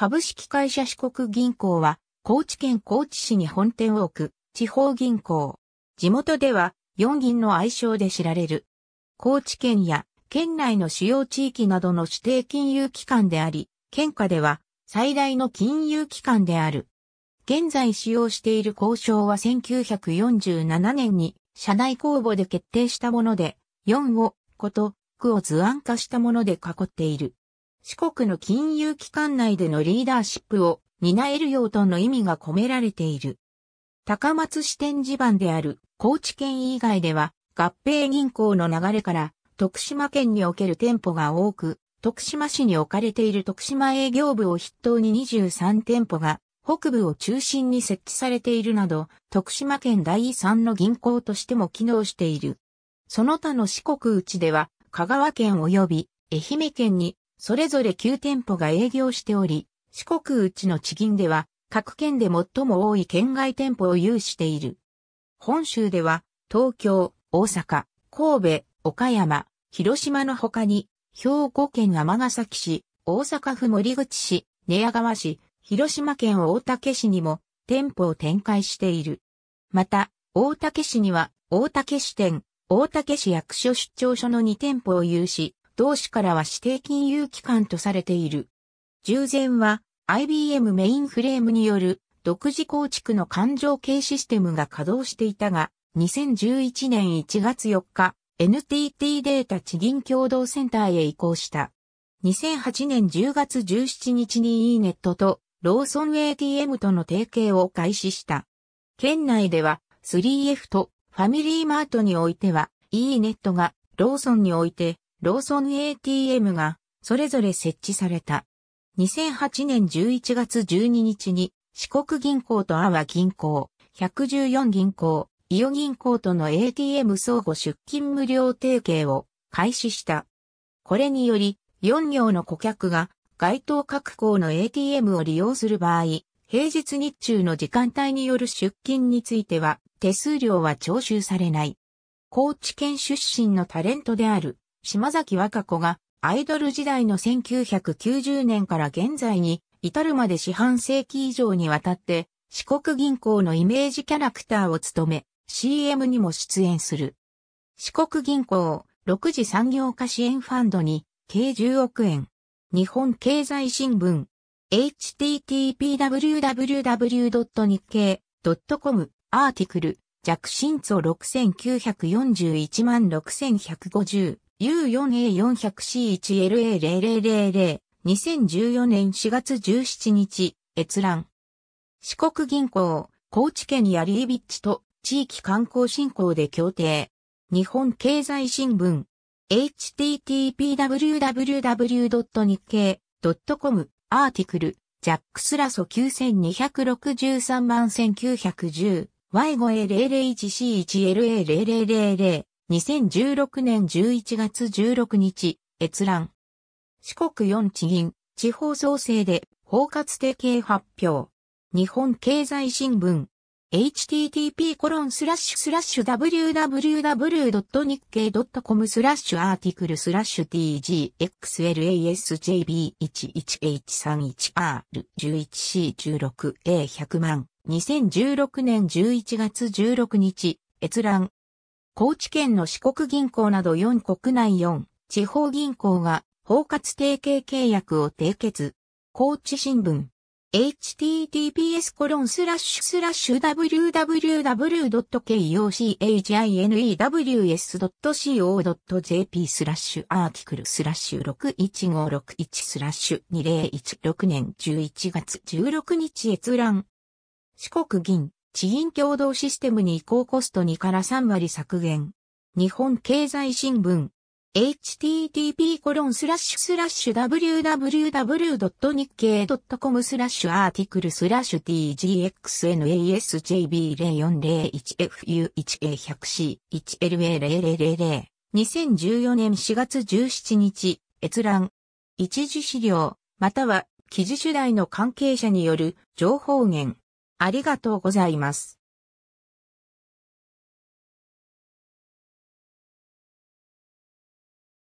株式会社四国銀行は、高知県高知市に本店を置く地方銀行。地元では4銀の愛称で知られる。高知県や県内の主要地域などの指定金融機関であり、県下では最大の金融機関である。現在使用している交渉は1947年に社内公募で決定したもので、4を、こと、区を図案化したもので囲っている。四国の金融機関内でのリーダーシップを担えるようとの意味が込められている。高松支店地盤である高知県以外では合併銀行の流れから徳島県における店舗が多く、徳島市に置かれている徳島営業部を筆頭に23店舗が北部を中心に設置されているなど、徳島県第三の銀行としても機能している。その他の四国内では、香川県及び愛媛県にそれぞれ9店舗が営業しており、四国うちの地銀では、各県で最も多い県外店舗を有している。本州では、東京、大阪、神戸、岡山、広島の他に、兵庫県尼崎市、大阪府森口市、寝屋川市、広島県大竹市にも店舗を展開している。また、大竹市には大竹支店、大竹市役所出張所の2店舗を有し、同市からは指定金融機関とされている。従前は IBM メインフレームによる独自構築の環状系システムが稼働していたが、2011年1月4日、NTT データ地銀共同センターへ移行した。2008年10月17日に e ネットとローソン ATM との提携を開始した。県内では 3F とファミリーマートにおいては e ネットがローソンにおいてローソン ATM がそれぞれ設置された。2008年11月12日に四国銀行と阿波銀行、114銀行、伊予銀行との ATM 相互出勤無料提携を開始した。これにより4行の顧客が該当各行の ATM を利用する場合、平日日中の時間帯による出勤については手数料は徴収されない。高知県出身のタレントである島崎和歌子がアイドル時代の1990年から現在に至るまで四半世紀以上にわたって四国銀行のイメージキャラクターを務め CM にも出演する。四国銀行6次産業化支援ファンドに計10億円。日本経済新聞 http://www. 日経 .com アーティクル弱心素6941万6150 U4A400C1LA0000、2014年4月17日、閲覧。四国銀行、高知県やリービッチと地域観光振興で協定。日本経済新聞。http://www.nikkei.com アーティクル、ジャックスラソ9263万1910、y5a001c1la000 2016年11月16日、閲覧。四国4地銀、地方創生で包括提携発表。日本経済新聞。http コロンスラッシュスラッシュ www.nikkei.com スラッシュアーティクルスラッシュ tgxlasjb11h31r11c16a100 万2016年11月16日閲覧高知県の四国銀行など4国内4地方銀行が包括提携契約を締結。高知新聞 https コロンスラッシュスラッシュ www.kochinews.co.jp a スラッシュアーティクルスラッシュ61561スラッシュ2016年11月16日閲覧四国銀地銀共同システムに移行コスト2から3割削減。日本経済新聞 http コロンスラッシュスラッシュ www.nikkei.com スラッシュアーティクルスラッシュ tgxnasjb0401fu1a100c1la0000 2014年4月17日閲覧一時資料または記事主題の関係者による情報源ありがとうございます。